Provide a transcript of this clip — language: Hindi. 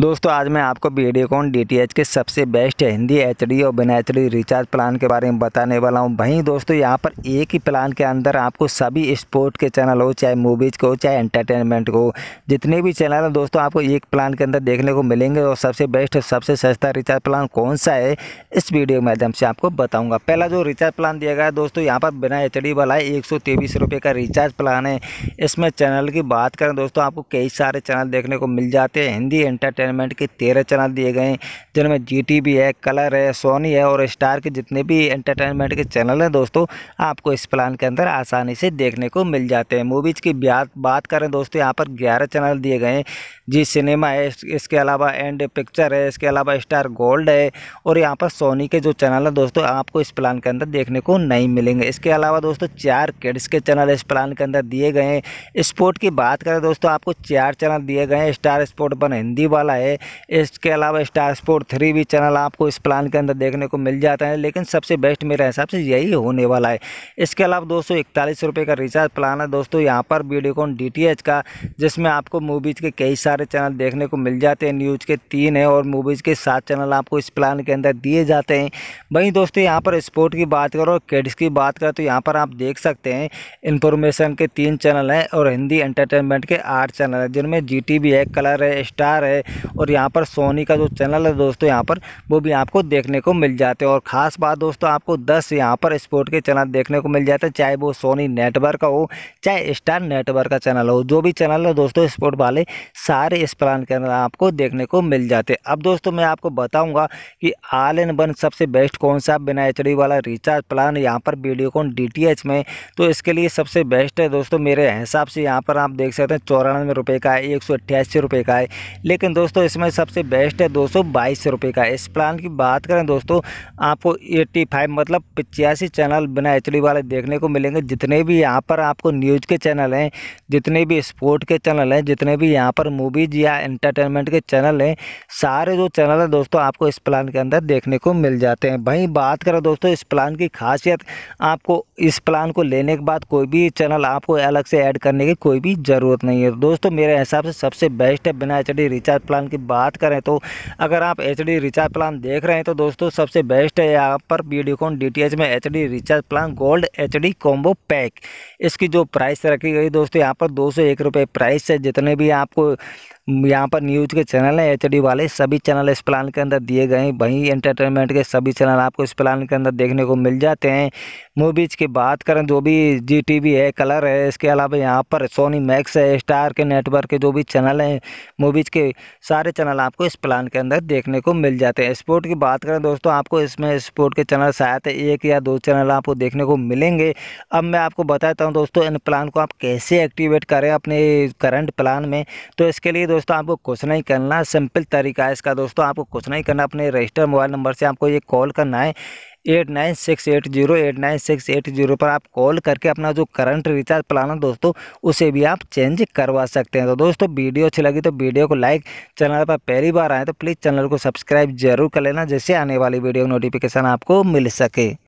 दोस्तों आज मैं आपको वीडियोकॉन डीटीएच के सबसे बेस्ट हिंदी एच और बिना एच रिचार्ज प्लान के बारे में बताने वाला हूं वहीं दोस्तों यहां पर एक ही प्लान के अंदर आपको सभी स्पोर्ट के चैनल हो चाहे मूवीज़ को हो चाहे एंटरटेनमेंट को जितने भी चैनल हैं दोस्तों आपको एक प्लान के अंदर देखने को मिलेंगे और सबसे बेस्ट और सबसे सस्ता रिचार्ज प्लान कौन सा है इस वीडियो के माध्यम से आपको बताऊँगा पहला जो रिचार्ज प्लान दिया गया है दोस्तों यहाँ पर बिना एच वाला है एक का रिचार्ज प्लान है इसमें चैनल की बात करें दोस्तों आपको कई सारे चैनल देखने को मिल जाते हैं हिंदी एंटरटेन एंटरटेनमेंट के तेरह चैनल दिए गए हैं जिनमें जी टी भी है कलर है सोनी है और स्टार के जितने भी एंटरटेनमेंट के चैनल हैं दोस्तों आपको इस प्लान के अंदर आसानी से देखने को मिल जाते हैं मूवीज़ की बात करें दोस्तों यहाँ पर ग्यारह चैनल दिए गए हैं जी सिनेमा है इसके अलावा एंड पिक्चर है इसके अलावा स्टार गोल्ड है और यहाँ पर सोनी के जो चैनल हैं दोस्तों आपको इस प्लान के अंदर देखने को नहीं मिलेंगे इसके अलावा दोस्तों चार किड्स के चैनल इस प्लान के अंदर दिए गए हैं स्पोर्ट की बात करें दोस्तों आपको चार चैनल दिए गए हैं स्टार स्पोर्ट वन हिंदी वाला वाला है इसके अलावा स्टार स्पोर्ट थ्री भी चैनल आपको इस प्लान के अंदर देखने को मिल जाता है लेकिन सबसे बेस्ट मेरे हिसाब से यही होने वाला है इसके अलावा दोस्तों इकतालीस रुपये का रिचार्ज प्लान है दोस्तों यहाँ पर वीडियोकॉन डी का जिसमें आपको मूवीज़ के कई सारे चैनल देखने को मिल जाते हैं न्यूज़ के तीन है और मूवीज़ के सात चैनल आपको इस प्लान के अंदर दिए जाते हैं वहीं दोस्तों यहाँ पर स्पोर्ट की बात करो किड्स की बात करें तो यहाँ पर आप देख सकते हैं इंफॉर्मेशन के तीन चैनल हैं और हिंदी एंटरटेनमेंट के आठ चैनल हैं जिनमें जी वी है कलर है स्टार है और यहाँ पर सोनी का जो चैनल है दोस्तों यहाँ पर वो भी आपको देखने को मिल जाते हैं और ख़ास बात दोस्तों आपको दस यहाँ पर स्पोर्ट के चैनल देखने को मिल जाते हैं चाहे वो सोनी नेटवर्क का हो चाहे स्टार नेटवर्क का चैनल हो जो भी चैनल है दोस्तों स्पोर्ट वाले सारे इस प्लान के अंदर आपको देखने को मिल जाते हैं अब दोस्तों मैं आपको बताऊँगा कि आल इन वन सबसे बेस्ट कौन सा बिना एच वाला रिचार्ज प्लान यहाँ पर वीडियो कॉन डी में तो इसके लिए सबसे बेस्ट है दोस्तों मेरे हिसाब से यहाँ पर आप देख सकते हैं चौरानवे रुपये का है एक सौ अट्ठासी रुपये का है लेकिन दोस्तों दोस्तों इसमें सबसे बेस्ट है दो सौ का इस प्लान की बात करें दोस्तों आपको 85 मतलब पचासी चैनल बिना एच वाले देखने को मिलेंगे जितने भी यहाँ पर आपको न्यूज़ के चैनल हैं जितने भी स्पोर्ट के चैनल हैं जितने भी यहाँ पर मूवीज़ या एंटरटेनमेंट के चैनल हैं सारे जो चैनल हैं दोस्तों आपको इस प्लान के अंदर देखने को मिल जाते हैं वहीं बात करें दोस्तों इस प्लान की खासियत आपको इस प्लान को लेने के बाद कोई भी चैनल आपको अलग से ऐड करने की कोई भी ज़रूरत नहीं है दोस्तों मेरे हिसाब से सबसे बेस्ट है बिना एच रिचार्ज प्लान प्लान की बात करें तो अगर आप एच रिचार्ज प्लान देख रहे हैं तो दोस्तों सबसे बेस्ट है यहाँ पर वीडियोकॉन डी में H recharge plan gold H combo pack इसकी जो प्राइस रखी गई दोस्तों यहाँ पर दो सौ प्राइस है जितने भी आपको यहाँ पर न्यूज़ के चैनल हैं एच वाले सभी चैनल इस प्लान के अंदर दिए गए हैं वहीं एंटरटेनमेंट के सभी चैनल आपको इस प्लान के अंदर देखने को मिल जाते हैं मूवीज़ की बात करें जो भी जी टी वी है कलर है इसके अलावा यहाँ पर सोनी मैक्स है स्टार के नेटवर्क के जो भी चैनल हैं मूवीज़ के सारे चैनल आपको इस प्लान के अंदर देखने को मिल जाते हैं स्पोर्ट की बात करें दोस्तों आपको इसमें स्पोर्ट के चैनल शायद एक या दो चैनल आपको देखने को मिलेंगे अब मैं आपको बताता हूँ दोस्तों इन प्लान को आप कैसे एक्टिवेट करें अपने करंट प्लान में तो इसके लिए दोस्तों आपको कुछ नहीं करना सिंपल तरीका है इसका दोस्तों आपको कुछ नहीं करना अपने रजिस्टर मोबाइल नंबर से आपको ये कॉल करना है eight nine six eight zero eight nine six eight zero पर आप कॉल करके अपना जो करंट रिचार्ज प्लान है दोस्तों उसे भी आप चेंज करवा सकते हैं तो दोस्तों वीडियो अच्छी लगी तो वीडियो को लाइक चैनल पर पहली बार आए तो प्लीज़ चैनल को सब्सक्राइब जरूर कर लेना जिससे आने वाली वीडियो नोटिफिकेशन आपको मिल सके